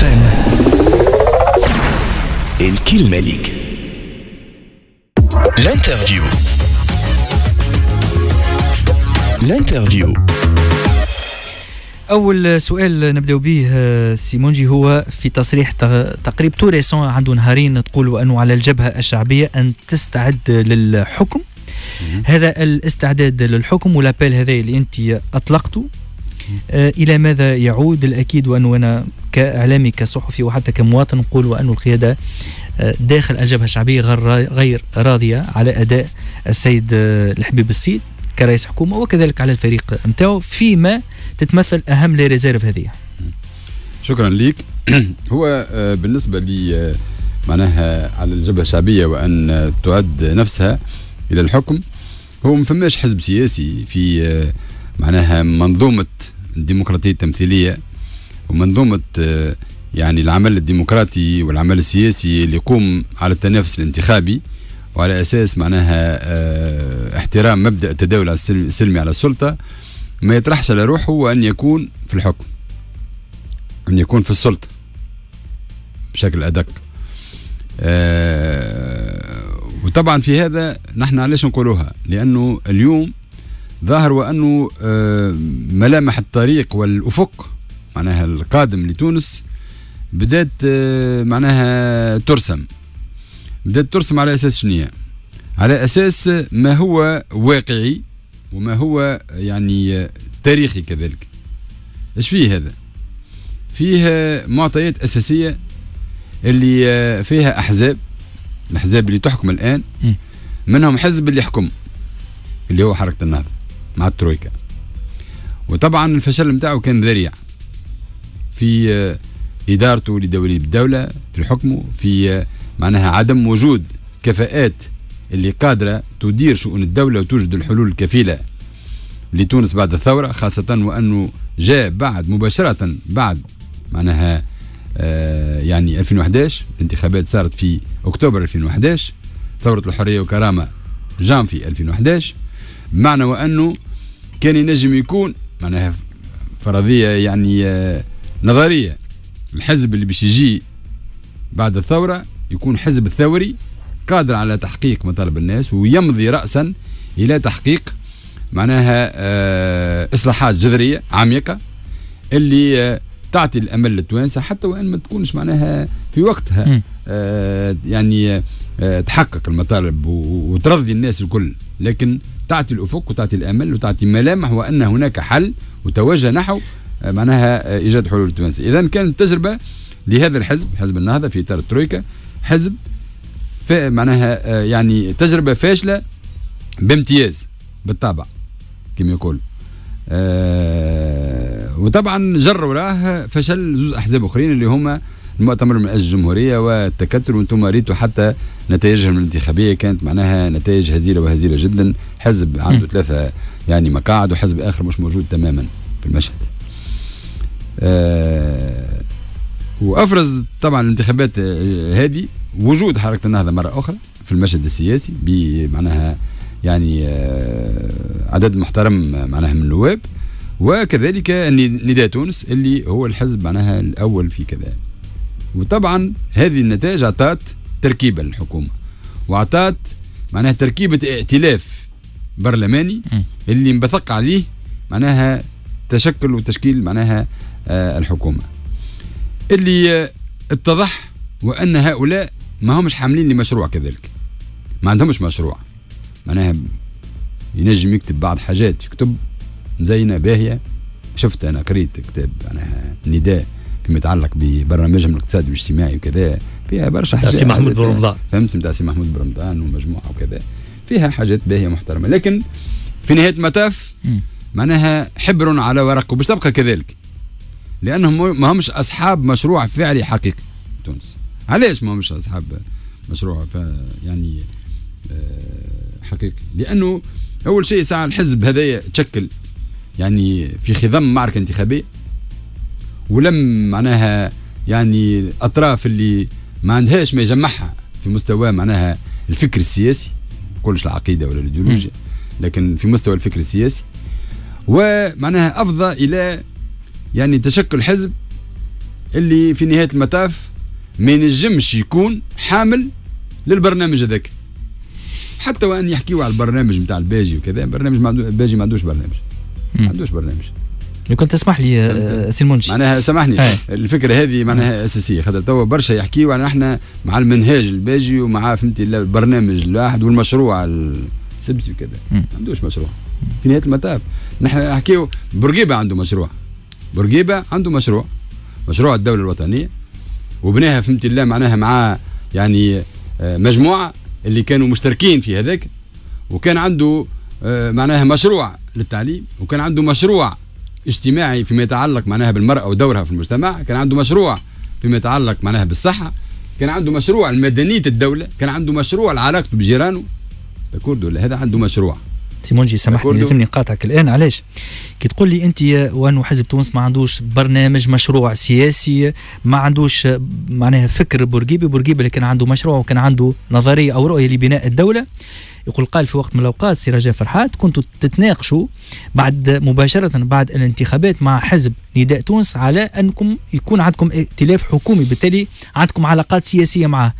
FM الكلمة ليك L'interview. L'interview. اول سؤال نبداو به آه، سيمونجي هو في تصريح تقريب تو ريسون عنده نهارين تقولوا انه على الجبهه الشعبيه ان تستعد للحكم هذا الاستعداد للحكم والابيل هذا اللي انت اطلقته آه، الى ماذا يعود الاكيد وانه انا كاعلامي كصحفي وحتى كمواطن نقول وان القياده آه، داخل الجبهه الشعبيه غير راضيه على اداء السيد آه، الحبيب السيد كرئيس حكومه وكذلك على الفريق نتاعو فيما تتمثل اهم لي ريزيرف هذه شكرا لك هو بالنسبه لي معناها على الجبهه الشعبيه وان تعد نفسها الى الحكم هو ما فماش حزب سياسي في معناها منظومه الديمقراطية التمثيلية ومنظومة آه، يعني العمل الديمقراطي والعمل السياسي اللي يقوم على التنافس الانتخابي وعلى أساس معناها آه، احترام مبدأ التداول السلمي على السلطة ما يطرحش على روحه أن يكون في الحكم أن يكون في السلطة بشكل أدق آه، وطبعا في هذا نحن علاش نقولوها لأنه اليوم ظاهر وأنه آه، ملامح الطريق والأفق معناها القادم لتونس بدات آه، معناها ترسم بدات ترسم على أساس شنية على أساس ما هو واقعي وما هو يعني تاريخي كذلك ايش فيه هذا فيه معطيات أساسية اللي آه، فيها أحزاب الأحزاب اللي تحكم الآن منهم حزب اللي يحكم اللي هو حركة النهضة مع الترويكا وطبعا الفشل نتاعو كان ذريع في ادارته لدولة الدوله في حكمه في معناها عدم وجود كفاءات اللي قادره تدير شؤون الدوله وتوجد الحلول الكفيله لتونس بعد الثوره خاصه وانه جاء بعد مباشره بعد معناها آه يعني 2011 الانتخابات صارت في اكتوبر 2011 ثوره الحريه والكرامه جانفي 2011 معنى وأنه كان ينجم يكون معناها فرضية يعني آه، نظرية الحزب اللي باش يجي بعد الثورة يكون حزب ثوري قادر على تحقيق مطالب الناس ويمضي رأسا إلى تحقيق معناها آه، إصلاحات جذرية عميقة اللي آه، تعطي الأمل للتوانسة حتى وإن ما تكونش معناها في وقتها يعني آه، تحقق المطالب وترضي الناس الكل لكن تعطي الافق وتعطي الامل وتعطي ملامح وان هناك حل وتوجه نحو آه، معناها آه، ايجاد حلول تونسيه اذا كانت تجربه لهذا الحزب حزب النهضه في اطار الترويكا حزب معناها يعني تجربه فاشله بامتياز بالطبع كما يقول وطبعا جروا راه فشل زوز احزاب اخرين اللي هما المؤتمر من أجل الجمهورية والتكتل وانتم ريتوا حتى نتائجهم الانتخابية كانت معناها نتائج هزيلة وهزيلة جدا حزب عنده ثلاثة يعني مقاعد وحزب آخر مش موجود تماما في المشهد آه وأفرز طبعا الانتخابات هذه آه، وجود حركة النهضة مرة أخرى في المشهد السياسي بمعناها يعني آه عدد محترم معناها من النواب وكذلك نداء تونس اللي هو الحزب معناها الاول في كذا وطبعا هذه النتائج عطات تركيبة للحكومة وعطات معناها تركيبة ائتلاف برلماني اللي مبثق عليه معناها تشكل وتشكيل معناها آه الحكومة اللي اتضح وأن هؤلاء ما همش حاملين لمشروع كذلك ما عندهمش مشروع معناها ينجم يكتب بعض حاجات يكتب زينة باهية شفت أنا قريت كتاب معناها نداء فيما يتعلق ببرنامجهم الاقتصادي والاجتماعي وكذا فيها برشا حاجات سي محمود برمضان فهمت نتاع سي محمود برمضان ومجموعه وكذا فيها حاجات باهيه محترمه لكن في نهايه المطاف معناها حبر على ورق وباش تبقى كذلك لانهم ما همش اصحاب مشروع فعلي حقيقي تونس علاش ما همش اصحاب مشروع يعني آه، حقيقي لانه اول شيء ساعه الحزب هذايا تشكل يعني في خضم معركه انتخابيه ولم معناها يعني الاطراف اللي ما عندهاش ما يجمعها في مستوى معناها الفكر السياسي كلش العقيده ولا الايديولوجيا لكن في مستوى الفكر السياسي ومعناها افضى الى يعني تشكل حزب اللي في نهايه المطاف ما ينجمش يكون حامل للبرنامج هذاك حتى وان يحكيوا على البرنامج نتاع الباجي وكذا برنامج ما الباجي ما عندوش برنامج ما عندوش برنامج لو كنت تسمح لي آه، سي المنشي معناها سامحني الفكره هذه معناها اساسيه خاطر توا برشا يحكيوا على احنا مع المنهاج الباجي ومع فهمتي البرنامج الواحد والمشروع السبسي وكذا ما عندوش مشروع في نهايه المطاف نحن نحكيو بورقيبه عنده مشروع بورقيبه عنده مشروع مشروع الدوله الوطنيه وبناها فهمتي الله معناها مع يعني آه، مجموعه اللي كانوا مشتركين في هذاك وكان عنده آه، معناها مشروع للتعليم وكان عنده مشروع اجتماعي فيما يتعلق معناها بالمرأة ودورها في المجتمع كان عنده مشروع فيما يتعلق معناها بالصحة كان عنده مشروع لمدنية الدولة كان عنده مشروع لعلاقته بجيرانه تكوردو هذا عنده مشروع سيمونجي سامحني لازمني نقاطعك الان علاش كي تقول لي انت وانه حزب تونس ما عندوش برنامج مشروع سياسي ما عندوش معناها فكر بورقيبي بورقيبي اللي كان عنده مشروع وكان عنده نظريه او رؤيه لبناء الدوله يقول قال في وقت من الاوقات سي رجاء فرحات كنتوا تتناقشوا بعد مباشره بعد الانتخابات مع حزب نداء تونس على انكم يكون عندكم ائتلاف حكومي بالتالي عندكم علاقات سياسيه معه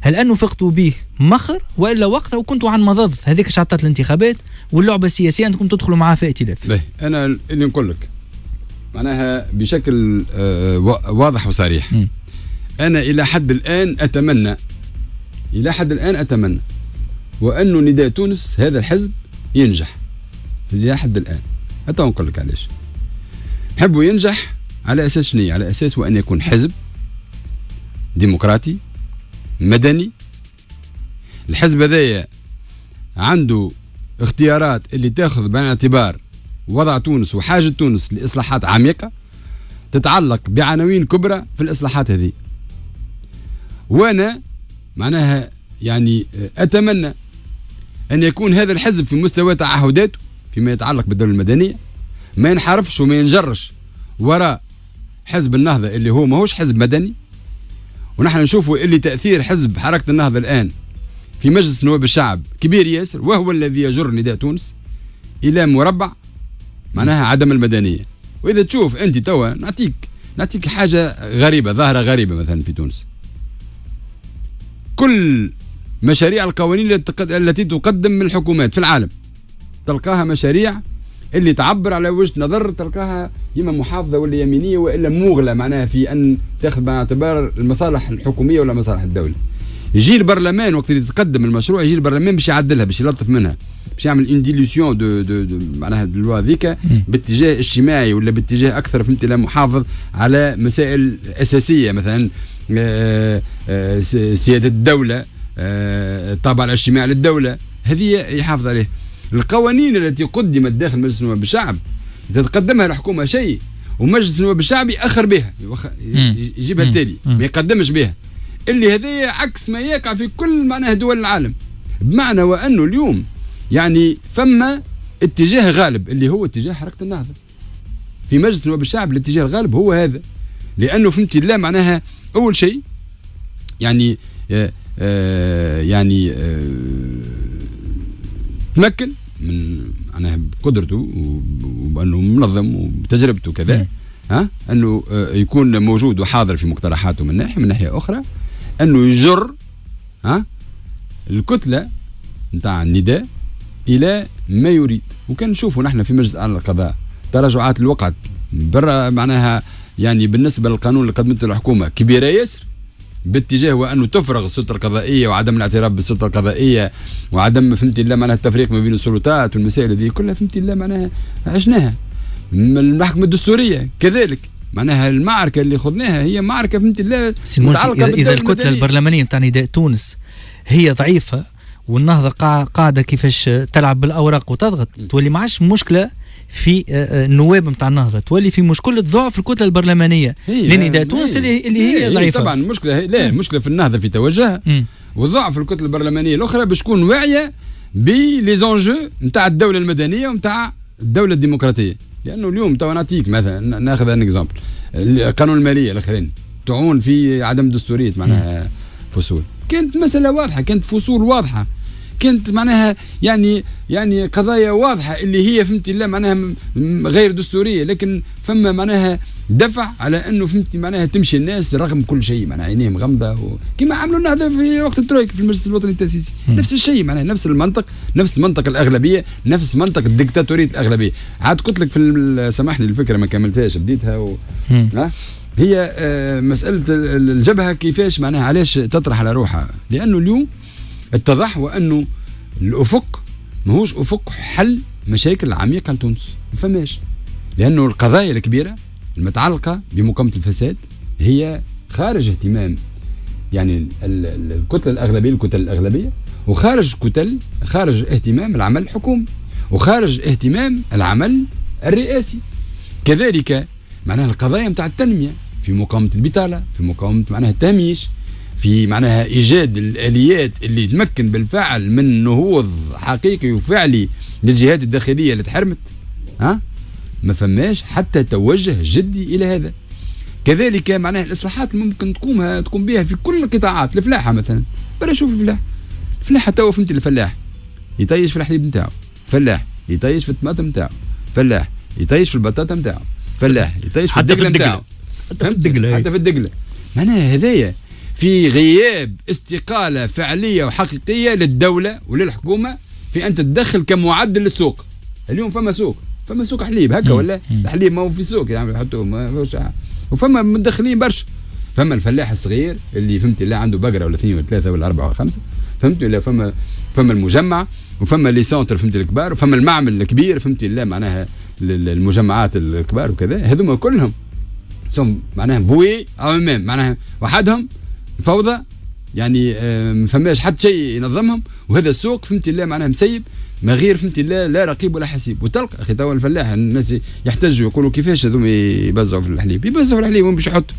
هل انه فقتوا به مخر والا وقتها وكنتوا عن مضض هذيك شعطات الانتخابات واللعبه السياسيه انكم تدخلوا معاه في ائتلاف باهي انا اللي نقول لك معناها بشكل آه، واضح وصريح م. انا الى حد الان اتمنى الى حد الان اتمنى وانه نداء تونس هذا الحزب ينجح لحد الان حتى نقول لك علاش نحبه ينجح على اساس شنو على اساس وان يكون حزب ديمقراطي مدني الحزب هذايا عنده اختيارات اللي تاخذ بعين الاعتبار وضع تونس وحاجه تونس لاصلاحات عميقه تتعلق بعناوين كبرى في الاصلاحات هذه وانا معناها يعني اتمنى أن يكون هذا الحزب في مستوى تعهداته فيما يتعلق بالدولة المدنية ما ينحرفش وما ينجرش وراء حزب النهضة اللي هو ماهوش حزب مدني ونحن نشوفوا اللي تأثير حزب حركة النهضة الآن في مجلس نواب الشعب كبير ياسر وهو الذي يجر نداء تونس إلى مربع معناها عدم المدنية وإذا تشوف أنت توا نعطيك نعطيك حاجة غريبة ظاهرة غريبة مثلا في تونس كل مشاريع القوانين التي تقدم من الحكومات في العالم تلقاها مشاريع اللي تعبر على وجهه نظر تلقاها اما محافظه ولا يمينيه والا موغله معناها في ان تاخذ باعتبار المصالح الحكوميه ولا مصالح الدوله. يجي البرلمان وقت اللي تقدم المشروع يجي البرلمان باش يعدلها باش يلطف منها باش يعمل اون ديليسيون دو دو, دو معناها اللوا هذيك باتجاه اجتماعي ولا باتجاه اكثر فهمت لا محافظ على مسائل اساسيه مثلا آه، آه، سياده الدوله آه، الطابع الاجتماعي للدولة هذه يحافظ عليه القوانين التي قدمت داخل مجلس النواب الشعب تتقدمها الحكومة شيء ومجلس النواب الشعبي يأخر بها يجيبها التالي ما يقدمش بها اللي هذا عكس ما يقع في كل معناه دول العالم بمعنى وأنه اليوم يعني فما اتجاه غالب اللي هو اتجاه حركة النهضة في مجلس النواب الشعب الاتجاه الغالب هو هذا لأنه فهمتي الله معناها أول شيء يعني آه، آه، يعني آه، تمكن من معناها بقدرته وبانه منظم وبتجربته كذا ها انه آه، يكون موجود وحاضر في مقترحاته من ناحيه من ناحيه اخرى انه يجر ها الكتله نتاع النداء الى ما يريد وكان نشوفوا نحن في مجلس اعلى القضاء تراجعات الوقت برا معناها يعني بالنسبه للقانون اللي قدمته الحكومه كبيره ياسر باتجاه وانه تفرغ السلطه القضائيه وعدم الاعتراف بالسلطه القضائيه وعدم فهمتي لا معناها التفريق ما بين السلطات والمسائل هذه كلها فهمتي لا معناها عشناها المحكمه الدستوريه كذلك معناها المعركه اللي خذناها هي معركه فهمتي لا متعلقه اذا الكتله البرلمانيه نتاع نداء تونس هي ضعيفه والنهضه قاعده كيفاش تلعب بالاوراق وتضغط تولي ما عادش مشكله في آه، آه، النواب نتاع النهضه تولي في مشكله ضعف الكتله البرلمانيه اذا تونس اللي هي ضعيفه طبعا المشكله لا المشكله في النهضه في توجهها وضعف الكتله البرلمانيه الاخرى باش تكون واعيه بلي زونجو نتاع الدوله المدنيه ونتاع الدوله الديمقراطيه لانه اليوم تو نعطيك مثلا ناخذ ان اكزومبل قانون الماليه الاخرين تعون في عدم دستوريه معناها فصول كانت مساله واضحه كانت فصول واضحه كانت معناها يعني يعني قضايا واضحه اللي هي فهمتي لا معناها غير دستوريه لكن فما معناها دفع على انه فهمتي معناها تمشي الناس رغم كل شيء معناها عينيهم غامضه كما عملوا النهضه في وقت الترويك في المجلس الوطني التاسيسي نفس الشيء معناها نفس المنطق نفس منطق الاغلبيه نفس منطق الدكتاتوريه الاغلبيه عاد قلت لك في سامحني الفكره ما كملتهاش بديتها و... هي آه، مساله الجبهه كيفاش معناها علاش تطرح على روحها لانه اليوم اتضح هو انه الافق ماهوش افق حل مشاكل عميقه لتونس ما فماش لانه القضايا الكبيره المتعلقه بمقاومه الفساد هي خارج اهتمام يعني الكتله الاغلبيه الكتل الاغلبيه وخارج كتل خارج اهتمام العمل الحكومي وخارج اهتمام العمل الرئاسي كذلك معناها القضايا نتاع التنميه في مقاومه البطاله في مقاومه معناها التهميش في معناها ايجاد الاليات اللي تمكن بالفعل من نهوض حقيقي وفعلي للجهات الداخليه اللي تحرمت ها ما فماش حتى توجه جدي الى هذا كذلك معناها الاصلاحات اللي ممكن تقومها تقوم بها في كل القطاعات الفلاحه مثلا برا شوف الفلاح الفلاحه تو فهمت الفلاح يطيش في الحليب نتاعو فلاح يطيش في الطماطم نتاعو فلاح يطيش في البطاطا نتاعو فلاح يطيش في الدقله نتاعو حتى في الدقله حتى في الدقله معناها هذايا في غياب استقالة فعلية وحقيقية للدولة وللحكومة في أن تتدخل كمعدل للسوق اليوم فما سوق فما سوق حليب هكا ولا الحليب ما هو في سوق يعني يحطوه وفما مدخلين برشا فما الفلاح الصغير اللي فهمت لا عنده بقره ولا اثنين ولا ثلاثه ولا اربعه ولا خمسه فهمت ولا فما فما المجمع وفما لي سونتر فهمت الكبار وفما المعمل الكبير فهمت لا معناها المجمعات الكبار وكذا هذوما كلهم سم معناها بوي او معناها وحدهم الفوضى يعني آه، ما فماش حتى شيء ينظمهم وهذا السوق فهمتي الله معناه مسيب ما غير فهمتي لا لا رقيب ولا حسيب وتلقى اخي توا الفلاح الناس يحتجوا يقولوا كيفاش هذوما يبزعوا في الحليب يبزعوا في الحليب وين باش يحطوا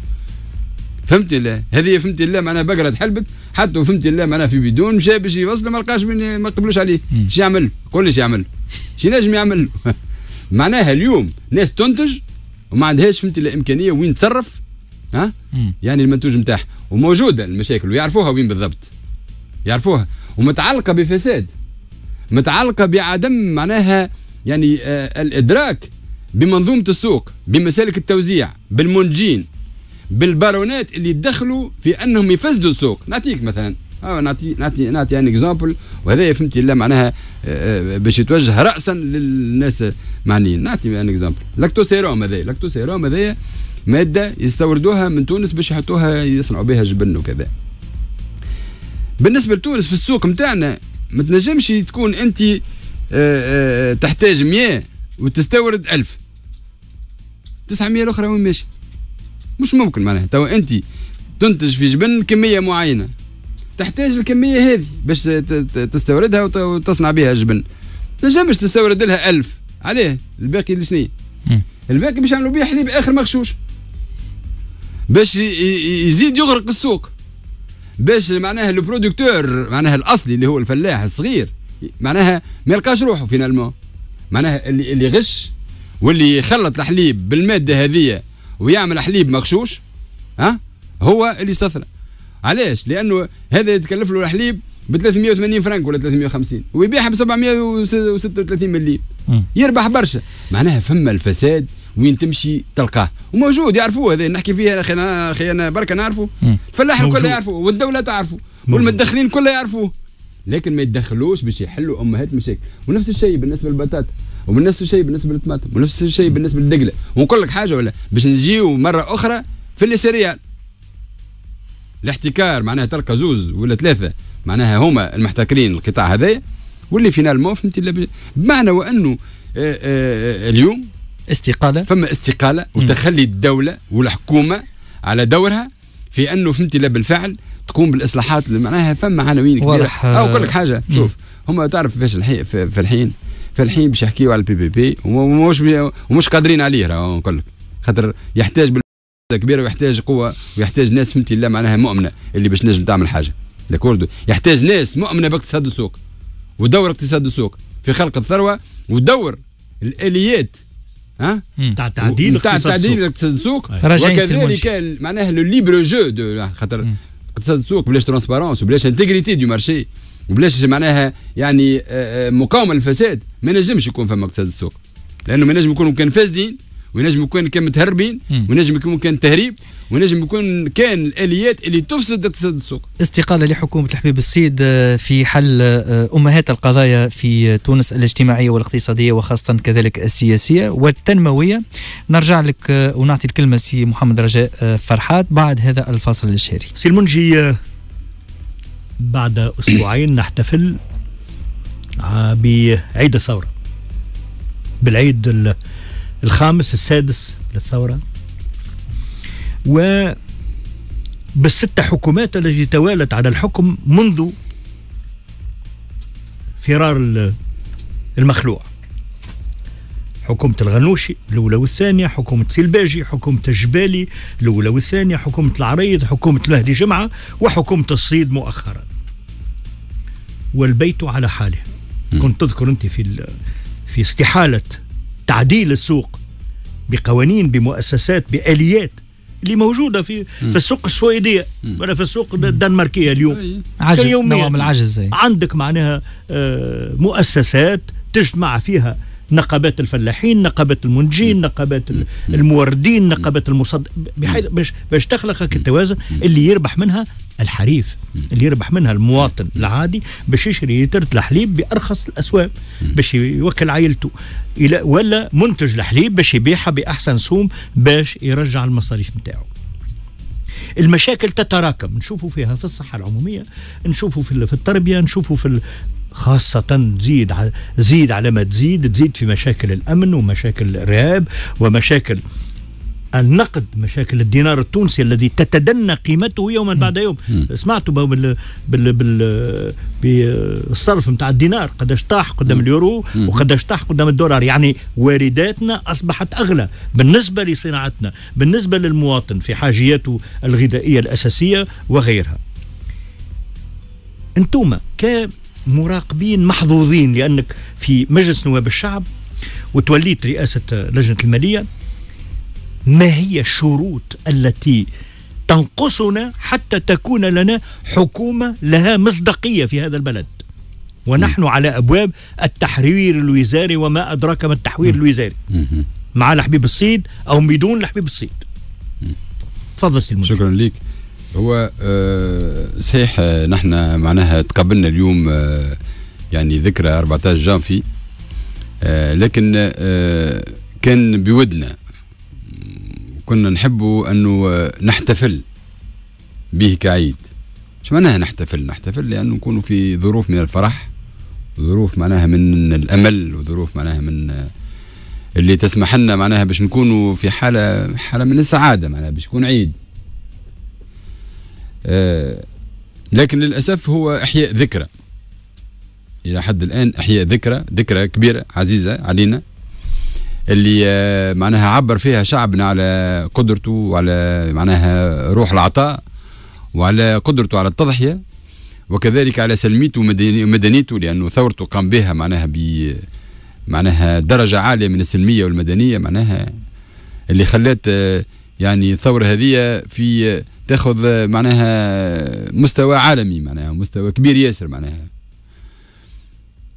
فهمت الله هذه فهمت الله معناها بقره حلبت حطوا فهمت الله معناها في بدون مشى باش يوصل ما لقاش ما قبلوش عليه شو يعمل كل شيء يعمل شي نجم يعمل معناها اليوم ناس تنتج وما عندهاش فهمت الامكانيه وين تصرف ها يعني المنتوج نتاعها وموجوده المشاكل ويعرفوها وين بالضبط يعرفوها ومتعلقه بفساد متعلقه بعدم معناها يعني آه الادراك بمنظومه السوق بمسالك التوزيع بالمنجين بالبارونات اللي دخلوا في انهم يفسدوا السوق نعطيك مثلا أو آه، نعطي نعطي نعطي ان يعني اكزامبل وهذا فهمتي لا معناها آه، آه، باش يتوجه راسا للناس معنيين نعطي ان اكزامبل لاكتوسيروم هذايا لاكتوسيروم هذايا ماده يستوردوها من تونس باش يحطوها يصنعوا بها جبن وكذا بالنسبه لتونس في السوق نتاعنا ما تنجمش تكون انت آه، آه، تحتاج 100 وتستورد 1000 900 الاخرى وين ماشي مش ممكن معناها تو انت تنتج في جبن كميه معينه تحتاج الكميه هذه باش تستوردها وتصنع بها جبن تنجمش تستورد لها 1000 عليه الباقي لشنية الباقي باش يعملوا بيه حليب اخر مغشوش باش يزيد يغرق السوق باش معناها البرودكتور معناها الاصلي اللي هو الفلاح الصغير معناها ما يلقاش روحه فينالمون معناها اللي اللي غش واللي يخلط الحليب بالماده هذه ويعمل حليب مغشوش ها هو اللي استثرى علاش لانه هذا يتكلف له الحليب ب 380 فرنك ولا 350 ويبيعها ب 736 مليم يربح برشا معناها فما الفساد وين تمشي تلقاه وموجود يعرفوه هذا نحكي فيه انا اخي انا برك نعرفه الفلاح الكل يعرفوه والدوله تعرفه والمتدخلين كل يعرفوه لكن ما يتدخلوش باش يحلوا امهات مشاكل ونفس الشيء بالنسبه للبطاطا ونفس الشيء بالنسبه للطماطم ونفس الشيء بالنسبه للدقله ونقول لك حاجه ولا باش نجيو مره اخرى في السريال الاحتكار معناها تلقى زوز ولا ثلاثه معناها هما المحتكرين القطاع هذايا واللي فينا فهمتي بمعنى وانه آه، آه، آه، اليوم استقاله فما استقاله وتخلي الدوله والحكومه على دورها في انه فهمتي لا بالفعل تقوم بالاصلاحات اللي معناها فما عناوين كبيره او نقول لك حاجه شوف هما تعرف فاش الحين في الحين في الحين باش يحكيوا على البي بي بي ومش ومش قادرين عليه راه نقول لك خاطر يحتاج كبيره ويحتاج قوه ويحتاج ناس فهمتي لا معناها مؤمنه اللي باش نجم تعمل حاجه داكورد يحتاج ناس مؤمنه باقتصاد السوق ودور اقتصاد السوق في خلق الثروه ودور الاليات ها تاع تعديل تاع اقتصاد السوق وكذلك معناها لو ليبر جو دو خاطر اقتصاد السوق بلاش ترونسبارونس وبلاش انتجريتي دو مارشي وبلاش معناها يعني مقاومه للفساد ما ينجمش يكون فما اقتصاد السوق لانه ما ينجم يكونوا كان فاسدين وينجم يكون كان متهربين وينجم يكون كان تهريب ونجم يكون كان الاليات اللي تفسد اقتصاد السوق. استقاله لحكومه الحبيب السيد آه، في حل آه، امهات القضايا في تونس الاجتماعيه والاقتصاديه وخاصه كذلك السياسيه والتنمويه. نرجع لك آه، ونعطي الكلمه سي محمد رجاء فرحات بعد هذا الفاصل الشهري. سي المنجي بعد اسبوعين نحتفل بعيد الثوره. بالعيد الخامس السادس للثورة و بالست حكومات التي توالت على الحكم منذ فرار المخلوع حكومة الغنوشي الأولى والثانية حكومة سلباجي حكومة الجبالي الأولى والثانية حكومة العريض حكومة المهدي جمعة وحكومة الصيد مؤخرا والبيت على حاله كنت تذكر أنت في في استحالة تعديل السوق بقوانين بمؤسسات باليات اللي موجوده في في السوق السويديه ولا في السوق الدنماركيه اليوم عجز نوع من العجز عندك معناها آه، مؤسسات تجمع فيها نقابات الفلاحين نقابات المنتجين نقابات الموردين نقابات المصدر بحيث باش باش تخلق التوازن اللي يربح منها الحريف اللي يربح منها المواطن العادي باش يشري لتر الحليب بارخص الاسواق باش يوكل عائلته الى ولا منتج الحليب باش يبيعها باحسن سوم باش يرجع المصاريف نتاعو المشاكل تتراكم نشوفوا فيها في الصحة العمومية نشوفوا في التربية نشوفوا في خاصة تزيد زيد على ما تزيد تزيد في مشاكل الأمن ومشاكل الإرهاب ومشاكل النقد مشاكل الدينار التونسي الذي تتدنى قيمته يوما بعد يوم سمعتوا بال بال بال بالصرف نتاع الدينار قداش طاح قدام اليورو وقداش طاح قدام الدولار يعني وارداتنا اصبحت اغلى بالنسبه لصناعتنا بالنسبه للمواطن في حاجياته الغذائيه الاساسيه وغيرها انتوما ك مراقبين محظوظين لانك في مجلس نواب الشعب وتوليت رئاسه لجنه الماليه ما هي الشروط التي تنقصنا حتى تكون لنا حكومه لها مصداقيه في هذا البلد ونحن م. على ابواب التحرير الوزاري وما ادراك ما التحوير م. الوزاري م. مع الحبيب الصيد او بدون الحبيب الصيد تفضل سي شكرا لك هو آه، صحيح آه، نحن معناها تقبلنا اليوم آه، يعني ذكرى 14 جانفي لكن كان بودنا كنا نحبوا انه نحتفل به كعيد شو معناها نحتفل نحتفل لانه نكونوا في ظروف من الفرح ظروف معناها من الامل وظروف معناها من اللي تسمح لنا معناها باش نكونوا في حاله حاله من السعاده معناها باش يكون عيد آه، لكن للأسف هو إحياء ذكرى إلى حد الآن إحياء ذكرى ذكرى كبيرة عزيزة علينا اللي آه، معناها عبر فيها شعبنا على قدرته وعلى معناها روح العطاء وعلى قدرته على التضحية وكذلك على سلميته ومدنيته لأنه ثورته قام بها معناها ب معناها درجة عالية من السلمية والمدنية معناها اللي خلات آه، يعني الثورة هذه في تاخذ آه، معناها مستوى عالمي معناها مستوى كبير ياسر معناها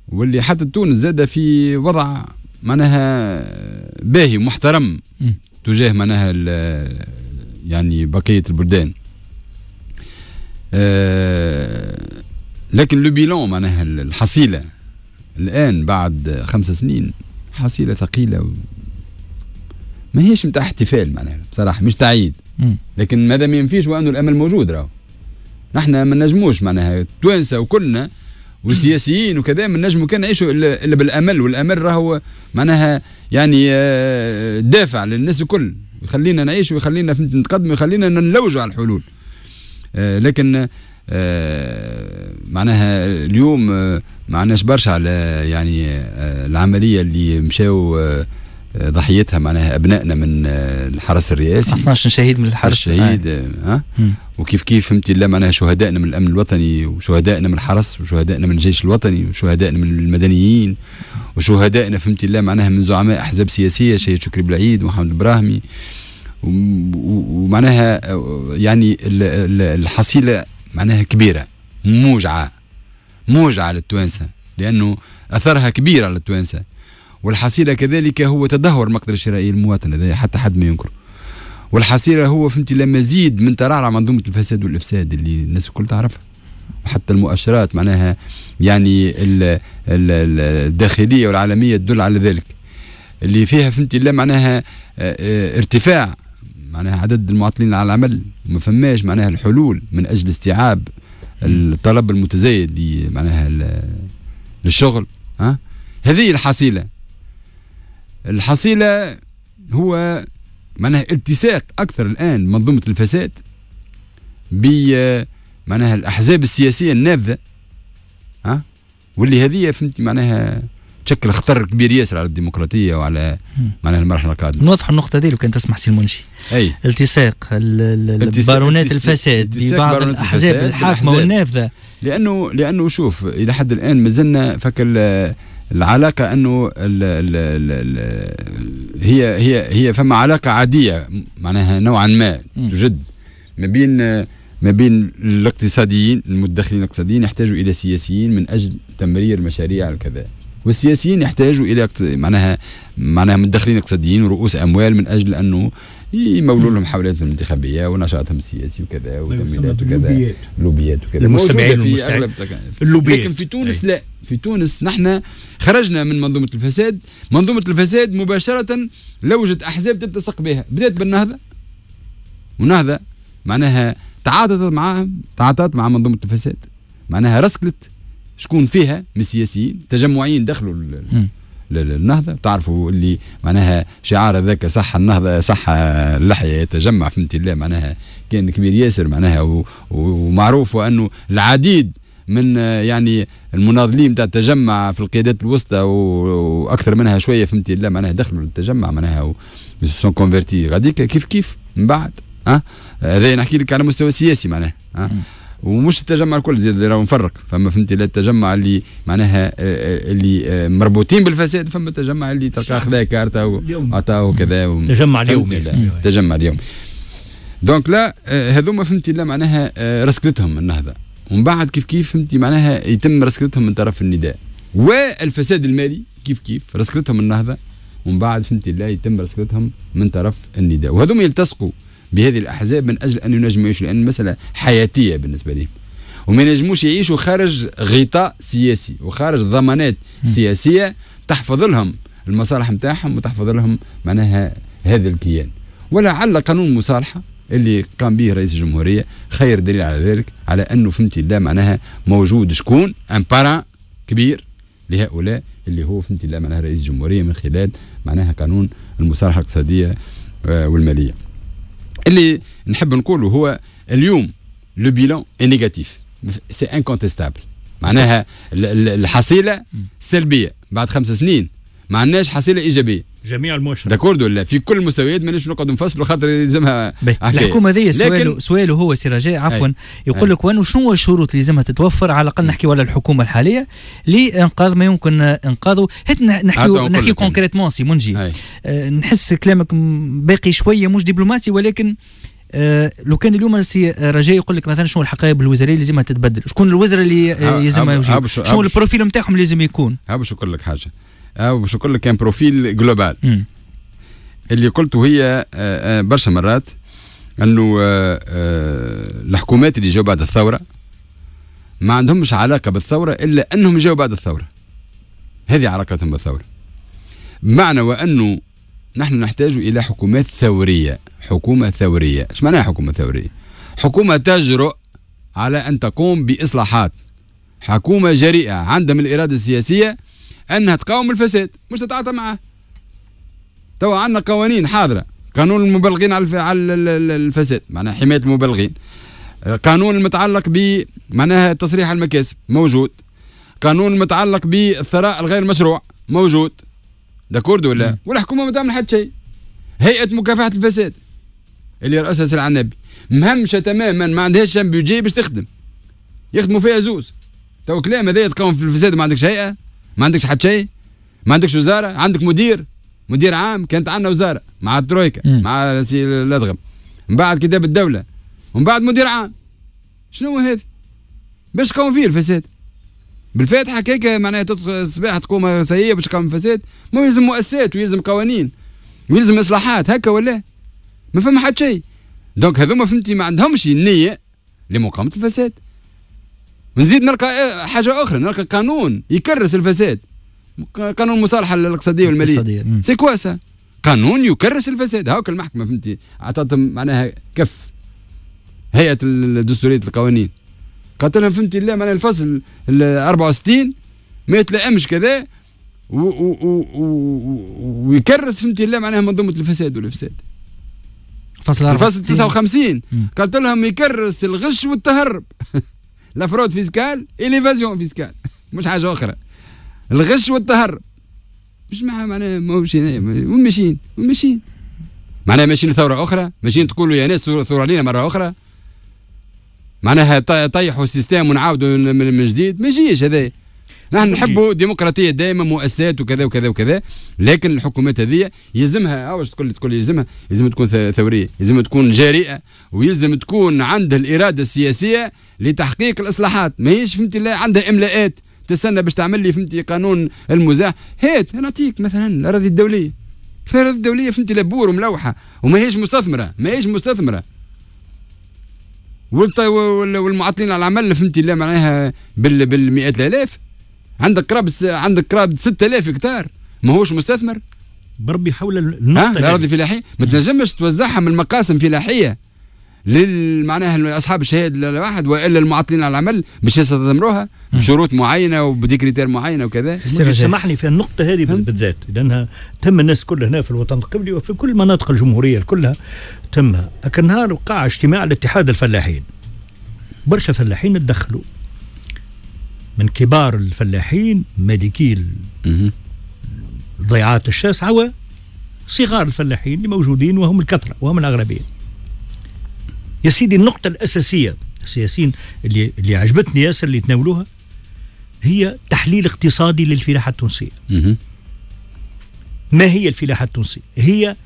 واللي حتى تونس زادة في وضع معناها باهي محترم تجاه معناها آه، يعني بقية البلدان آه لكن لو بيلون معناها الحصيلة الآن بعد خمس سنين حصيلة ثقيلة و... ما هيش متاع احتفال معناها بصراحة مش تعيد لكن ماذا ما ينفيش انه الامل موجود راهو نحن ما نجموش معناها التوانسه وكلنا والسياسيين وكذا ما نجموا كان نعيشوا الا بالامل والامل راهو معناها يعني آه، دافع للناس الكل يخلينا نعيش ويخلينا نتقدم ويخلينا نلوجوا على الحلول آه، لكن آه، معناها اليوم ما عندناش برشا على يعني العمليه اللي مشاو ضحيتها معناها ابنائنا من آه، الحرس الرئاسي 12 شهيد من الحرس الشهيد آه، ها أه؟ وكيف كيف فهمت الله معناها شهدائنا من الامن الوطني وشهدائنا من الحرس وشهدائنا من الجيش الوطني وشهدائنا من المدنيين وشهدائنا فهمت الله معناها من زعماء احزاب سياسيه شهيد شكري بالعيد ومحمد البراهمي ومعناها آه، يعني الحصيله معناها كبيره موجعه موجعه للتوانسه لانه اثرها كبير على التوانسه والحصيله كذلك هو تدهور المقدره الشرائيه للمواطن هذا حتى حد ما ينكره والحصيله هو فهمتي لمزيد من ترعرع منظومه الفساد والافساد اللي الناس الكل تعرفها حتى المؤشرات معناها يعني الداخليه والعالميه تدل على ذلك اللي فيها فهمتي لا معناها آه، آه، ارتفاع معناها عدد المعطلين على العمل ما فماش معناها الحلول من اجل استيعاب الطلب المتزايد معناها للشغل ها هذه الحصيله الحصيلة هو معناها التصاق أكثر الآن منظومة الفساد ب آه، معناها الأحزاب السياسية النابذة ها واللي هذه فهمتي معناها تشكل خطر كبير ياسر على الديمقراطيه وعلى معناها المرحله القادمه نوضح النقطه دي لو كان تسمح سي المنشي اي التصاق البارونات الفساد ببعض الاحزاب الحاكمه والنافذه لانه لانه شوف الى حد الان مازلنا فك العلاقه انه ال ال ال الـ هي هي هي فما علاقه عاديه معناها نوعا ما تجد ما بين ما بين الاقتصاديين المدخلين الاقتصاديين يحتاجوا الى سياسيين من اجل تمرير مشاريع الكذا والسياسيين يحتاجوا الى معناها معناها مدخلين اقتصاديين ورؤوس اموال من اجل انه يمولوا لهم حوالاتهم الانتخابيه ونشاطهم السياسي وكذا أيوة، وتمويلات وكذا لوبيات وكذا المستمعين المستعين اللوبيات لكن في تونس أي. أيوة. لا في تونس نحن خرجنا من منظومه الفساد منظومه الفساد مباشره لوجت احزاب تلتصق بها بدات بالنهضه والنهضه معناها تعاطت معاهم تعاطت مع منظومه الفساد معناها رسكلت شكون فيها من السياسيين تجمعيين دخلوا للنهضه تعرفوا اللي معناها شعار هذاك صح النهضه صح اللحيه يتجمع فهمت الله معناها كان كبير ياسر معناها ومعروف انه العديد من يعني المناضلين تاع التجمع في القيادات الوسطى واكثر منها شويه فهمتي لا معناها دخلوا للتجمع معناها سون كونفيرتي غاديك كيف كيف من بعد ها أه؟ هذا نحكي لك على مستوى سياسي معناها أه؟ ومش التجمع الكل زاد راهو مفرق فما فهمتي لا التجمع اللي معناها آه، آه، اللي آه، مربوطين بالفساد فما التجمع اللي تلقى خذا كارته وعطاه وكذا تجمع اليومي تجمع اليومي دونك لا هذوما فهمتي لا معناها رسكتهم النهضه ومن بعد كيف كيف فهمتي معناها يتم رسكتهم من طرف النداء والفساد المالي كيف كيف رسكتهم النهضه ومن بعد فهمتي لا يتم رسكتهم من طرف النداء وهذوما يلتصقوا بهذه الأحزاب من أجل أن ينجموا يعيشوا لأن المسألة حياتية بالنسبة لهم وما ينجموش يعيشوا خارج غطاء سياسي وخارج ضمانات سياسية تحفظ لهم المصالح نتاعهم وتحفظ لهم معناها هذا الكيان ولا على قانون المصالحه اللي قام به رئيس الجمهوريه خير دليل على ذلك على انه فهمتي الله معناها موجود شكون ان بارا كبير لهؤلاء اللي هو فهمتي الله معناها رئيس الجمهوريه من خلال معناها قانون المصالحه الاقتصاديه آه، والماليه اللي نحب نقوله هو اليوم لو بيلون اي نيجاتيف سي انكونتيستابل معناها الحصيله سلبيه بعد خمس سنين ما عندناش حصيله ايجابيه جميع المؤشرات داكورد لا في كل المستويات ماناش نقعد نفصلوا خاطر يلزمها الحكومه هذه سؤاله سؤاله هو سي رجاء عفوا يقول لك وانه شنو الشروط اللي لازمها تتوفر على الاقل نحكي ولا الحكومه الحاليه لانقاذ ما يمكن انقاذه هات نحكي نحكي كونكريتمون سي منجي آه نحس كلامك باقي شويه مش دبلوماسي ولكن أه، لو كان اليوم سي رجاء يقول لك مثلا شنو الحقائب الوزاريه اللي لازمها تتبدل شكون الوزراء اللي لازمها يجيب شنو البروفيل نتاعهم لازم يكون هابش نقول لك حاجه باش نقول لك كان بروفيل جلوبال اللي قلته هي آه، آه، برشا مرات انه آه، الحكومات اللي جاوا بعد الثوره ما عندهمش علاقه بالثوره الا انهم جاوا بعد الثوره هذه علاقتهم بالثوره بمعنى وانه نحن نحتاج الى حكومات ثوريه حكومه ثوريه ايش معناها حكومه ثوريه حكومه تجرؤ على ان تقوم باصلاحات حكومه جريئه عندهم الاراده السياسيه أنها تقاوم الفساد مش تتعاطى معه توا عندنا قوانين حاضرة قانون المبلغين على الفساد معناها حماية المبلغين آه، قانون المتعلق ب معناها تصريح المكاسب موجود قانون المتعلق بالثراء الغير مشروع موجود داكورد ولا والحكومه ما تعمل حتى شيء هيئه مكافحه الفساد اللي يرأسها سي العنابي مهمشه تماما ما عندهاش بيجي باش تخدم يخدموا فيها زوز تو كلام هذا يتقاوم في الفساد ما عندكش هيئه ما عندكش حد شيء ما عندكش وزاره عندك مدير مدير عام كانت عندنا وزاره مع الترويكا مع مع الادغم من بعد كتاب الدوله ومن بعد مدير عام شنو هذا باش تقوم فيه الفساد بالفاتحه هكاك معناها تدخل الصباح تقوم سيئه باش تقوم الفساد ما يلزم مؤسسات ويلزم قوانين ويلزم اصلاحات هكا ولا ما فما حد شيء دونك هذوما فهمتي ما عندهمش النيه لمقاومه الفساد نزيد نلقى إيه، حاجه اخرى نلقى قانون يكرس الفساد قانون المصالحه الاقتصاديه والماليه سي كوا قانون يكرس الفساد هاك المحكمه فهمتي عطاتهم معناها كف هيئه الدستوريه القوانين قالت لهم فهمتي لا معناها الفصل 64 ما يتلائمش كذا ويكرس فهمتي لا معناها منظومه الفساد والفساد فصل 59 قالت لهم يكرس الغش والتهرب لا فرود فيسكال إليفازيون فيسكال مش حاجة أخرى الغش والتهرب مش معناها ماهوش هنايا وين ماشيين وين ماشيين معناها ماشيين لثورة أخرى ماشيين تقولوا يا ناس ثورة علينا مرة أخرى معناها طيحوا السيستم ونعاودوا من جديد ما يجيش هذا نحن نحبوا ديمقراطيه دائما مؤسسات وكذا وكذا وكذا لكن الحكومات هذه يلزمها واش تقول تقول يلزمها يلزم تكون ثوريه يلزم تكون جريئه ويلزم تكون عندها الاراده السياسيه لتحقيق الاصلاحات ماهيش فهمت لا عندها املاءات تستنى باش تعمل لي فهمتي قانون المزاح هات نعطيك مثلا الاراضي الدوليه الاراضي الدوليه فهمتي لابور وملوحه وماهيش مستثمره ماهيش مستثمره والمعطلين على العمل فهمتي لا معناها بالمئات الالاف عندك قراب عندك قراب 6000 هكتار ماهوش مستثمر بربي حول النقطة الأراضي الفلاحية ما تنجمش توزعها من مقاسم فلاحية لل معناها اصحاب الشهاده الواحد والا المعطلين على العمل مش يستثمروها بشروط معينه وبديكريتير معينه وكذا سامحني في النقطه هذه بالذات لانها تم الناس كلها هنا في الوطن القبلي وفي كل مناطق الجمهوريه كلها تمها لكن نهار وقع اجتماع الاتحاد الفلاحين برشا فلاحين تدخلوا من كبار الفلاحين مالكي الضيعات الشاسعة وصغار الفلاحين اللي موجودين وهم الكثرة وهم الأغلبية يا سيدي النقطة الأساسية السياسيين اللي, اللي عجبتني ياسر اللي تناولوها هي تحليل اقتصادي للفلاحة التونسية ما هي الفلاحة التونسية؟ هي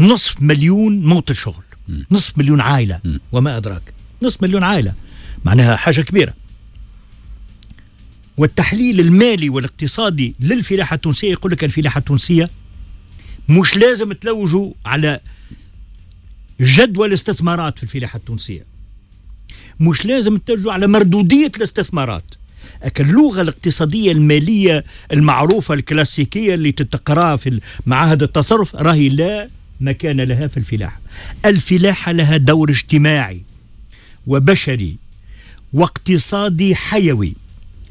نصف مليون موطن شغل نصف مليون عائلة وما أدراك نصف مليون عائلة معناها حاجة كبيرة والتحليل المالي والاقتصادي للفلاحة التونسية يقول لك الفلاحة التونسية مش لازم تلوجوا على جدول الاستثمارات في الفلاحة التونسية مش لازم تلوجوا على مردودية الاستثمارات اللغة الاقتصادية المالية المعروفة الكلاسيكية اللي تتقراها في معاهد التصرف راهي لا مكان لها في الفلاحة الفلاحة لها دور اجتماعي وبشري واقتصادي حيوي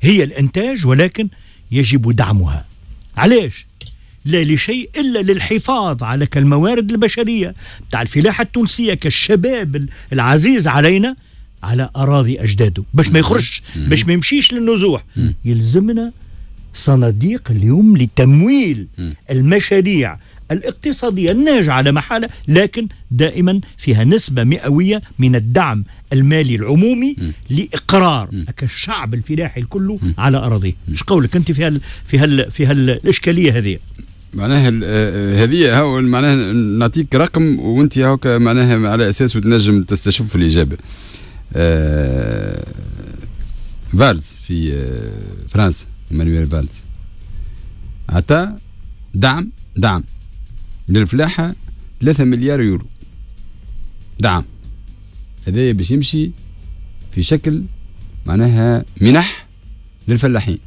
هي الإنتاج ولكن يجب دعمها علاش؟ لا لشيء إلا للحفاظ على كالموارد البشرية تاع الفلاحة التونسية كالشباب العزيز علينا على أراضي أجداده باش ما يخرجش باش ما يمشيش للنزوح يلزمنا صناديق اليوم لتمويل المشاريع الاقتصادية الناجعة على محالة لكن دائما فيها نسبة مئوية من الدعم المالي العمومي م. لاقرار الشعب الفلاحي الكل على اراضيه ايش قولك انت في هال في هال في هالاشكاليه هذه معناها آه، آه، هذه هو معناها نعطيك رقم وانت هاكا معناها على اساسه تنجم تستشف الاجابه آه فالز في آه، فرنسا مانويل فالز عطى دعم دعم للفلاحه 3 مليار يورو دعم هذايا باش يمشي في شكل معناها منح للفلاحين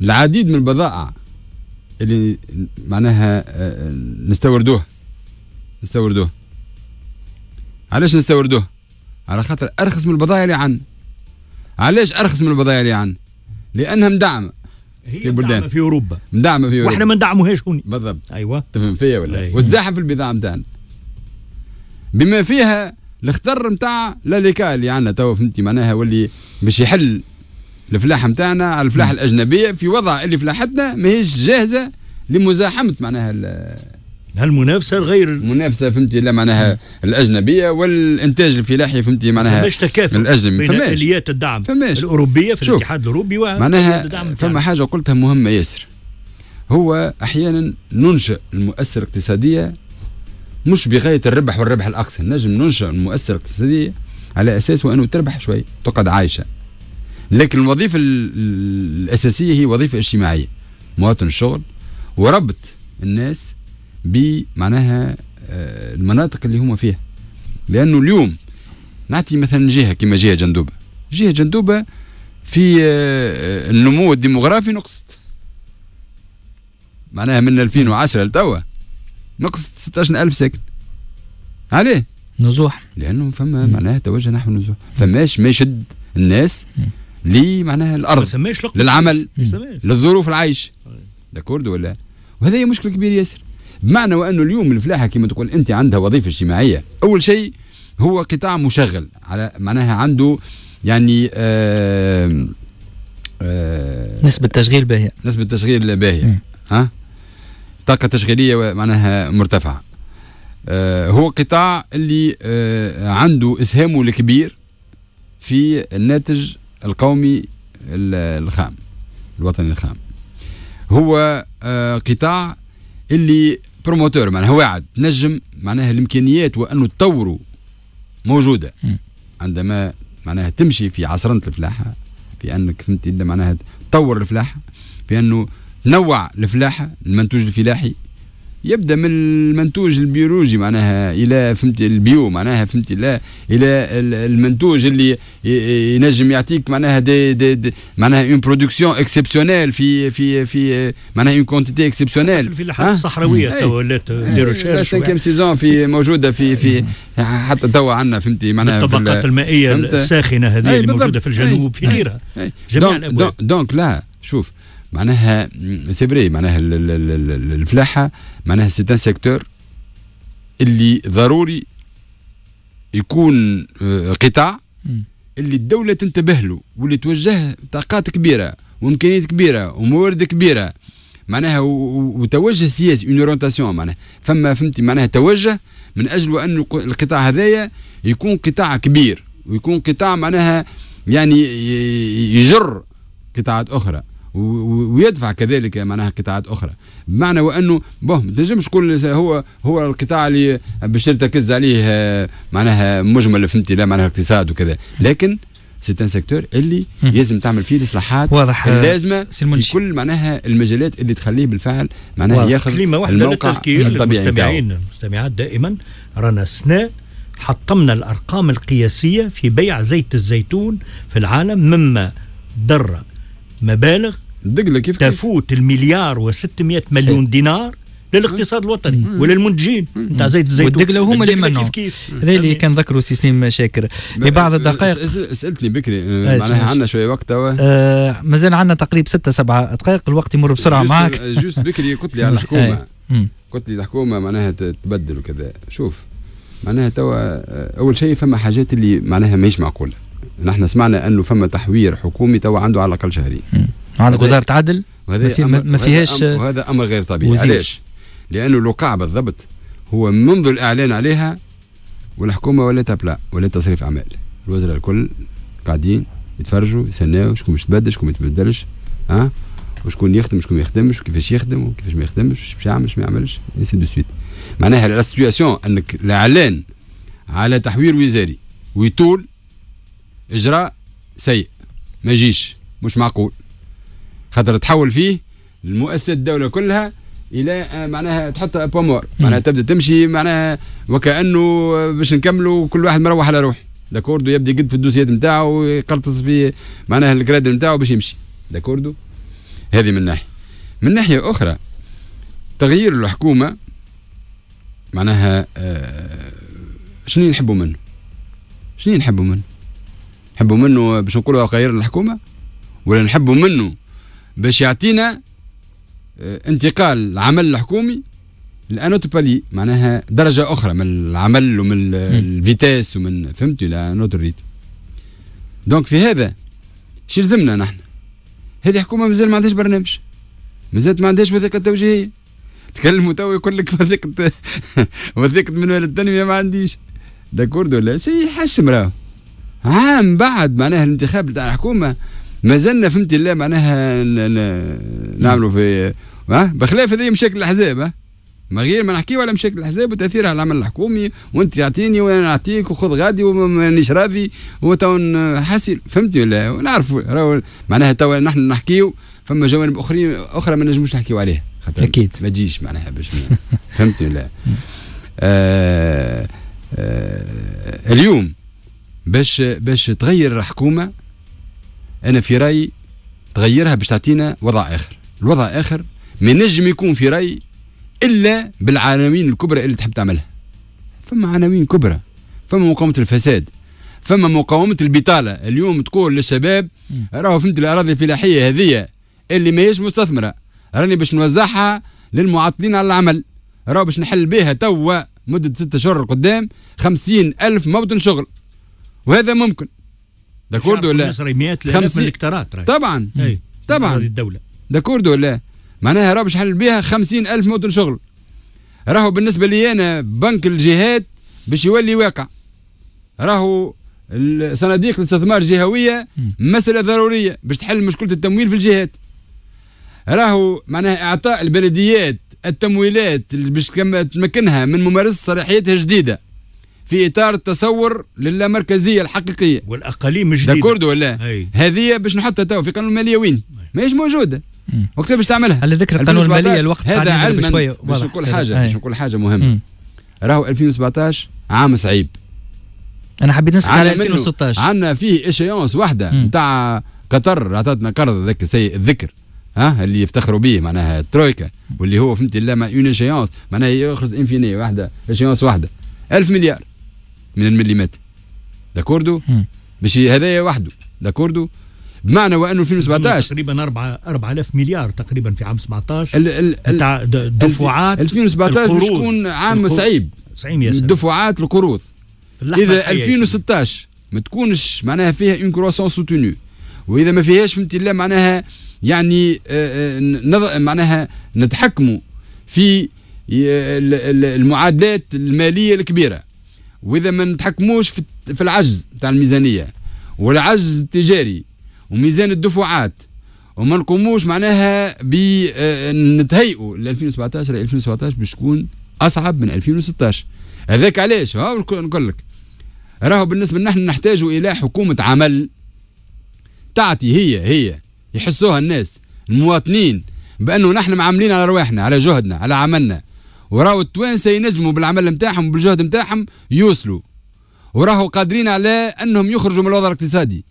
العديد من البضائع اللي معناها آه، آه، نستوردوه نستوردوه علاش نستوردوه على خاطر ارخص من البضائع اللي عندنا علاش ارخص من البضائع اللي عندنا لانها مدعمه في مدعمة في اوروبا مدعمه في اوروبا واحنا ما ندعموهاش هوني بالضبط ايوه تفهم فيا ولا أيوة. وتزاحم في البضاعه نتاعنا بما فيها الخطر نتاع لاليكا اللي يعني عندنا تو فهمتي معناها واللي باش يحل الفلاحه نتاعنا على الفلاحه الاجنبيه في وضع اللي فلاحتنا ماهيش جاهزه لمزاحمه معناها هالمنافسه غير المنافسه فهمتي لا معناها الاجنبيه والانتاج الفلاحي فهمتي معناها فماش تكافؤ الاجنبي بين فماش. اليات الدعم فماش. الاوروبيه في الاتحاد الاوروبي معناها فما حاجه قلتها مهمه ياسر هو احيانا ننشئ المؤسسه الاقتصاديه مش بغايه الربح والربح الاقصى نجم ننشا المؤسسه الاقتصاديه على اساس وانه تربح شوي تقعد عايشه لكن الوظيفه الاساسيه هي وظيفه اجتماعيه مواطن الشغل وربط الناس بمعناها آه، المناطق اللي هما فيها لانه اليوم نعطي مثلا جهه كما جهه جندوبه جهه جندوبه في آه، آه، النمو الديموغرافي نقصت معناها من 2010 لتوا نقص 16000 ساكن عليه نزوح لانه فما معناها توجه نحو النزوح فماش ما يشد الناس لي معناها الارض للعمل للظروف العيش داكورد ولا وهذا هي مشكله كبيره ياسر بمعنى وانه اليوم الفلاحه كما تقول انت عندها وظيفه اجتماعيه اول شيء هو قطاع مشغل على معناها عنده يعني آآ آه، آآ آه، نسبة تشغيل باهية نسبة تشغيل باهية ها طاقة تشغيلية معناها مرتفعة آه، هو قطاع اللي آه، عنده إسهامه الكبير في الناتج القومي الخام الوطني الخام هو آه، قطاع اللي بروموتور معناها واعد نجم معناها الامكانيات وانه تطوره موجوده عندما معناها تمشي في عصرنه الفلاحه في انك فهمت معناها تطور الفلاحه في انه نوع الفلاحه المنتوج الفلاحي يبدا من المنتوج البيولوجي معناها الى فهمت البيو معناها فهمت لا الى المنتوج اللي ينجم يعطيك معناها دي دي دي معناها اون برودكسيون اكسبسيونيل في في في معناها اون كونتيتي اكسبسيونيل في الحاله الصحراويه إيه. تو ولات دي ريشيرش سانكيام سيزون في موجوده في في حتى توا عندنا فهمتي معناها الطبقات المائيه الساخنه هذه إيه، اللي موجوده في الجنوب في إيه، غيرها جميع الابواب دونك لا شوف معناها سي فري معناها الفلاحه معناها سي ان سيكتور اللي ضروري يكون آه، قطاع اللي الدوله تنتبه له واللي توجه طاقات كبيره وامكانيات كبيره وموارد كبيره معناها وتوجه سياسي اون اورونتاسيون معناها فما فهمتي معناها توجه من اجل ان القطاع هذايا يكون قطاع كبير ويكون قطاع معناها يعني يجر قطاعات اخرى ويدفع كذلك معناها قطاعات اخرى بمعنى وانه بوه ما تنجمش تقول هو هو القطاع اللي باش ترتكز عليه آه، معناها مجمل فهمتي لا معناها اقتصاد وكذا لكن سي ان سيكتور اللي يلزم تعمل فيه الاصلاحات واضح آه، اللازمه في كل معناها المجالات اللي تخليه بالفعل معناها ياخذ كلمه واحده للتذكير للمستمعين المستمعات دائما رانا سنا حطمنا الارقام القياسيه في بيع زيت الزيتون في العالم مما در مبالغ الدقله كيف تفوت المليار و600 مليون دينار للاقتصاد الوطني وللمنتجين نتاع زيت الزيتون والدقله هما اللي منهم هذا اللي كان ذكروا سيسيم شاكر لبعض الدقائق سالتني بكري آه، آه، معناها عندنا شويه وقت توا آه مازال عندنا تقريب ستة سبعة دقائق الوقت يمر بسرعه جوست معك آه، جوست بكري قلت لي على الحكومه قلت لي الحكومه معناها تبدل وكذا شوف معناها توا اول شيء فما حاجات اللي معناها ماهيش معقوله نحن سمعنا انه فما تحوير حكومي توا عنده على الاقل شهرين عندك وزاره عدل ما فيهاش وهذا امر غير طبيعي علاش؟ لانه الوقاع بالضبط هو منذ الاعلان عليها والحكومه ولات تبلع ولا تصريف اعمال الوزراء الكل قاعدين يتفرجوا يستناو شكون باش تبدل شكون ما يتبدلش ها وشكون يخدم شكون ما يخدمش وكيفاش يخدم وكيفاش ما يخدمش باش يعمل باش ما يعملش انسي دو سويت معناها لا سيتياسيون انك الاعلان على تحوير وزاري ويطول اجراء سيء ما يجيش مش معقول خاطر تحول فيه المؤسسات الدولة كلها الى آه، معناها تحط بومور معناها تبدا تمشي معناها وكانه باش نكملوا كل واحد مروح على روحه داكوردو يبدا يقد في الدوسيات نتاعو ويقلطص في معناها الكراد نتاعو باش يمشي داكوردو هذه من ناحيه من ناحيه اخرى تغيير الحكومه معناها آه شنو نحبوا منه شنو نحبوا منه نحبوا منه باش نقولوا غير الحكومه ولا نحبوا منه باش يعطينا آه، انتقال العمل الحكومي لانوت بالي معناها درجه اخرى من العمل ومن الفيتاس ومن فهمت لانوتر ريت دونك في هذا شو لزمنا نحن هذه حكومه مازال ما عندهاش برنامج مازالت ما عندهاش وثيقه توجيهيه تكلموا تو يقول لك وثيقه وثيقه منوال التنميه ما عنديش داكورد ولا شيء يحشم راهو عام بعد معناها الانتخاب تاع الحكومه ما زلنا فهمت الله معناها نعملوا في بخلاف هذه مشاكل الاحزاب ما غير ما نحكيو على مشاكل الاحزاب وتاثيرها على العمل الحكومي وانت تعطيني وانا نعطيك وخذ غادي ومانيش راضي وتو حاسين فهمتي ولا ونعرفوا معناها تو نحن نحكيو فما جوانب اخرين اخرى ما نجموش نحكيو عليها خاطر اكيد ما تجيش معناها باش فهمتني ولا آه آه اليوم باش باش تغير الحكومه انا في رايي تغيرها باش تعطينا وضع اخر الوضع اخر ما نجم يكون في رايي الا بالعناوين الكبرى اللي تحب تعملها فما عناوين كبرى فما مقاومه الفساد فما مقاومه البطاله اليوم تقول للشباب راهو فهمت الاراضي الفلاحيه هذه اللي ماهيش مستثمره راني باش نوزعها للمعطلين على العمل راهو باش نحل بها توا مده ستة اشهر قدام خمسين الف موطن شغل وهذا ممكن داكورد ولا مصري هكتارات من طبعا أي. طبعا الدوله داكورد ولا معناها راهو باش حل بها 50000 موطن شغل راهو بالنسبه لي انا بنك الجهات باش يولي واقع راهو صناديق الاستثمار الجهويه مساله ضروريه باش تحل مشكله التمويل في الجهات راهو معناها اعطاء البلديات التمويلات اللي باش تمكنها من ممارسه صلاحيتها الجديده في اطار التصور للامركزيه الحقيقيه والاقاليم الجديده داكورد ولا هذه باش نحطها تو في قانون الماليه وين ماهيش موجوده وقتها باش تعملها على ذكر القانون الماليه الوقت هذا علما باش نقول حاجه باش نقول حاجه مهمه راهو 2017 عام صعيب انا حبيت نسمع على 2016 عندنا فيه اشيونس واحده نتاع قطر عطاتنا قرض ذاك سيء الذكر ها اللي يفتخروا به معناها الترويكا واللي هو فهمت لا اون اشيونس معناها يخرج انفيني واحده اشيونس واحده 1000 مليار من المليمتر داكوردو باش هذايا وحده داكوردو بمعنى وانه 2017 تقريبا 4 4000 مليار تقريبا في عام 17 نتاع دفعات 2017 باش تكون عام صعيب صعيب ياسر دفعات القروض اذا 2016 ما تكونش معناها فيها اون كروسون سوتوني واذا ما فيهاش فهمت الله معناها يعني آه، آه، نض... معناها نتحكموا في آه، المعادلات الماليه الكبيره واذا ما نتحكموش في العجز تاع الميزانيه والعجز التجاري وميزان الدفعات وما نقوموش معناها ب آه، نتهيئوا ل 2017 ل 2017 باش تكون اصعب من 2016 هذاك علاش نقول لك راهو بالنسبه لنا نحن نحتاجوا الى حكومه عمل تعطي هي هي يحسوها الناس المواطنين بانه نحن معاملين على رواحنا على جهدنا على عملنا وراو التوانسه ينجموا بالعمل نتاعهم وبالجهد نتاعهم يوصلوا وراهو قادرين على انهم يخرجوا من الوضع الاقتصادي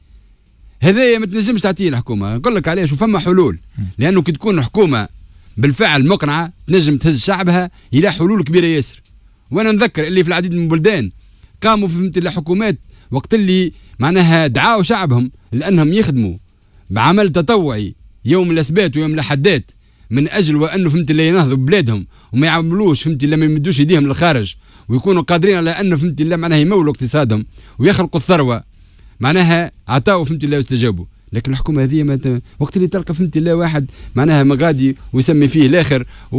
هذايا ما تنجمش تعطيه الحكومه نقول لك علاش وفما حلول لانه كي تكون حكومه بالفعل مقنعه تنجم تهز شعبها الى حلول كبيره ياسر وانا نذكر اللي في العديد من البلدان قاموا فهمت الحكومات وقت اللي معناها دعاوا شعبهم لانهم يخدموا بعمل تطوعي يوم الاسبات ويوم الاحدات من اجل وانه فهمت اللي ينهضوا بلادهم وما يعملوش فهمت اللي ما يمدوش ايديهم للخارج ويكونوا قادرين على انه فهمت لا معناها يمولوا اقتصادهم ويخلقوا الثروه معناها عطاوا فهمت الله واستجابوا لكن الحكومه هذه ما وقت اللي تلقى فهمت الله واحد معناها مغادي ويسمي فيه الاخر و...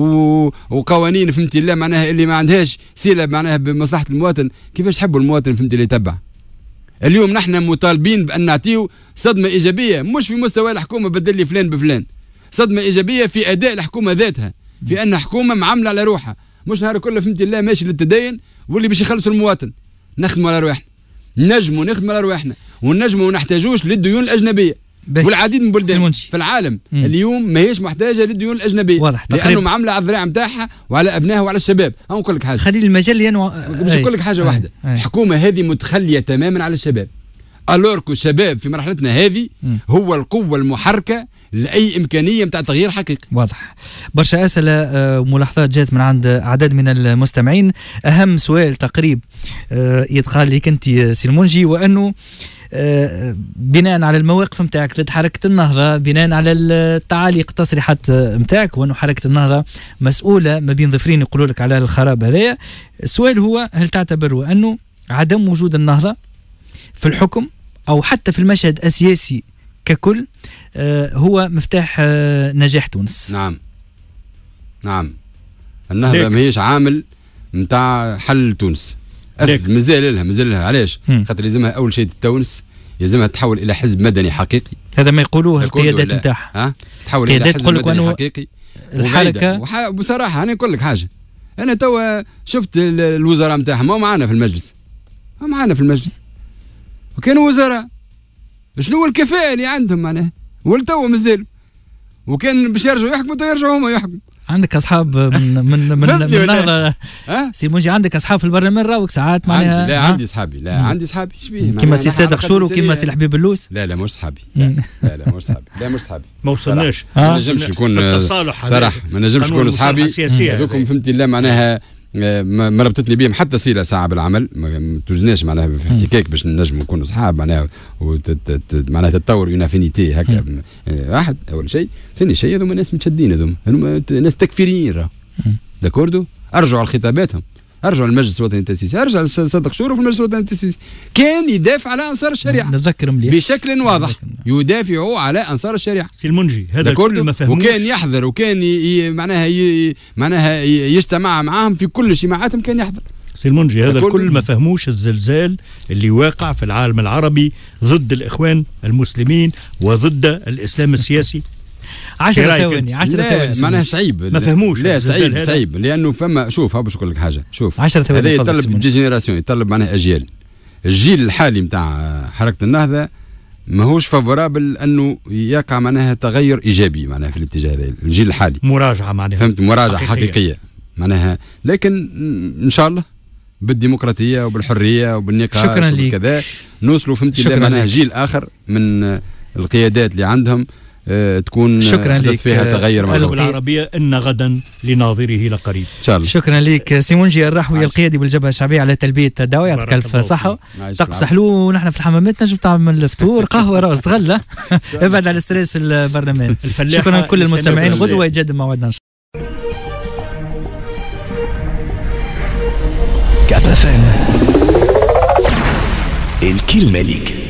وقوانين فهمت الله معناها اللي ما عندهاش سيله معناها بمصلحه المواطن كيفاش حبوا المواطن فهمت اللي يتبع اليوم نحن مطالبين بان نعطيو صدمه ايجابيه مش في مستوى الحكومه بدل لي فلان بفلان صدمة إيجابية في أداء الحكومة ذاتها في أن حكومة معاملة على روحها مش نهار كله فهمت الله ماشي للتدين واللي باش يخلصوا المواطن نخدموا على رواحنا نجموا نخدموا على رواحنا ونجموا ونحتاجوش للديون الأجنبية والعديد من البلدان في العالم مم. اليوم ماهيش محتاجه للديون الاجنبيه واضح لانه معامله على الذراع نتاعها وعلى ابنائها وعلى الشباب انا نقول لك حاجه خلي المجال ينوع باش نقول لك حاجه واحده الحكومه هذه متخليه تماما على الشباب كو الشباب في مرحلتنا هذه هو القوة المحركة لأي إمكانية نتاع تغيير حقيقي واضح برشا أسئلة آه، وملاحظات جات من عند عدد من المستمعين أهم سؤال تقريب آه، يتقال لك أنت آه، سي المنجي وأنه بناء على المواقف نتاعك ضد حركه النهضه بناء على التعاليق التصريحات نتاعك وانه حركه النهضه مسؤوله ما بين ظفرين يقولوا لك على الخراب هذايا السؤال هو هل تعتبر انه عدم وجود النهضه في الحكم أو حتى في المشهد السياسي ككل آه، هو مفتاح آه، نجاح تونس نعم نعم النهضة ماهيش عامل نتاع حل تونس مازال لها مازال لها علاش خاطر لازمها أول شيء تونس يلزمها تحول إلى حزب مدني حقيقي هذا ما يقولوه القيادات نتاعها تحول إلى حزب مدني حقيقي الحركة وح... بصراحة أنا نقول لك حاجة أنا توا شفت الوزراء نتاعهم معنا في المجلس معنا في المجلس وكانوا وزراء شنو الكفاءة اللي عندهم معناها ولتوا مازال وكان باش يرجعوا يحكموا تو يرجعوا هما يحكموا عندك اصحاب من من من, من نهضه سي موجي عندك اصحاب في البرلمان راوك ساعات معناها عندي لا عندي اصحابي لا عندي اصحابي ايش بيه كيما سي سيد قشور وكيما سي الحبيب اللوس لا لا مش صحابي لا لا مش صحابي لا مش صحابي ما وصلناش ما نجمش نكون صراحه ما نجمش نكون صحابي هذوكم فهمتي لا معناها ما ربطتني بهم حتى سيره ساعه بالعمل ما توجناش معناها في احتكاك باش نجم نكونوا صحاب معناها معناها تتطور اون افينيتي هكا واحد اول شيء ثاني شيء هذوما ناس متشدين هذوما هذوما ناس تكفيريين داكوردو ارجعوا لخطاباتهم ارجعوا للمجلس الوطني التاسيسي ارجع صدق شورو في المجلس الوطني التاسيسي كان يدافع على انصار الشريعه نتذكر مليح بشكل واضح يدافع على انصار الشريعه سي المنجي هذا الكل ما فهموش وكان يحضر وكان ي... معناها ي... معناها يجتمع معاهم في كل اجتماعاتهم كان يحضر سي المنجي هذا الكل ما فهموش الزلزال اللي واقع في العالم العربي ضد الاخوان المسلمين وضد الاسلام السياسي 10 إيه ثواني 10 ثواني معناها صعيب ما فهموش لا صعيب صعيب لانه فما شوف باش نقول لك حاجه شوف 10 ثواني هذا يطلب جينيراسيون يطلب معناها اجيال الجيل الحالي نتاع حركه النهضه ماهوش فافورابل انه يقع معناها تغير ايجابي معناها في الاتجاه هذا الجيل الحالي مراجعه معناها فهمت مراجعه حقيقيه, حقيقية. معناها لكن ان شاء الله بالديمقراطيه وبالحريه وبالنقاش شكرا وبالكذا نوصلوا فهمت معناها جيل اخر من القيادات اللي عندهم آه، تكون شكرا لك فيها تغير آه، مع العربيه ان غدا لناظره لقريب شارل. شكرا لك آه، سيمونجي الرحوي القيادي بالجبهه الشعبيه على تلبيه الدواء يعطيك الف صحه طقس حلو ونحن في الحمامات نجم تعمل فطور قهوه راس غله ابعد على ستريس البرلمان شكرا لكل المستمعين غدوه يجد موعدنا ان شاء الله كاب الكلمه ليك